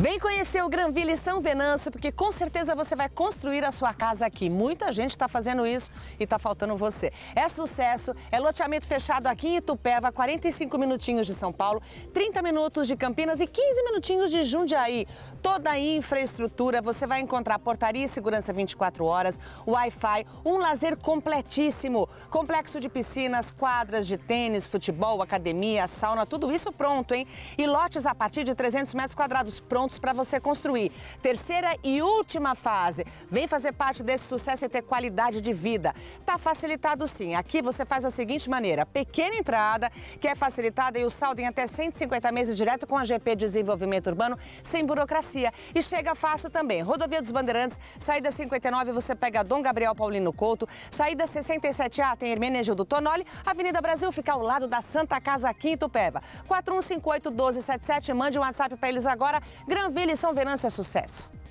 Vem conhecer o Granville São Venâncio, porque com certeza você vai construir a sua casa aqui. Muita gente está fazendo isso e está faltando você. É sucesso, é loteamento fechado aqui em Itupeva, 45 minutinhos de São Paulo, 30 minutos de Campinas e 15 minutinhos de Jundiaí. Toda a infraestrutura, você vai encontrar portaria e segurança 24 horas, Wi-Fi, um lazer completíssimo, complexo de piscinas, quadras de tênis, futebol, academia, sauna, tudo isso pronto, hein? E lotes a partir de 300 metros quadrados prontos prontos para você construir. Terceira e última fase. Vem fazer parte desse sucesso e ter qualidade de vida. Tá facilitado sim. Aqui você faz da seguinte maneira: pequena entrada, que é facilitada e o saldo em até 150 meses direto com a GP Desenvolvimento Urbano, sem burocracia. E chega fácil também. Rodovia dos Bandeirantes, saída 59, você pega Dom Gabriel Paulino Couto, saída 67A tem Hermenegildo Tonoli, Avenida Brasil fica ao lado da Santa Casa Quinto Peva. 4158 1277, mande um WhatsApp para eles agora. Granville e São Venâncio é sucesso.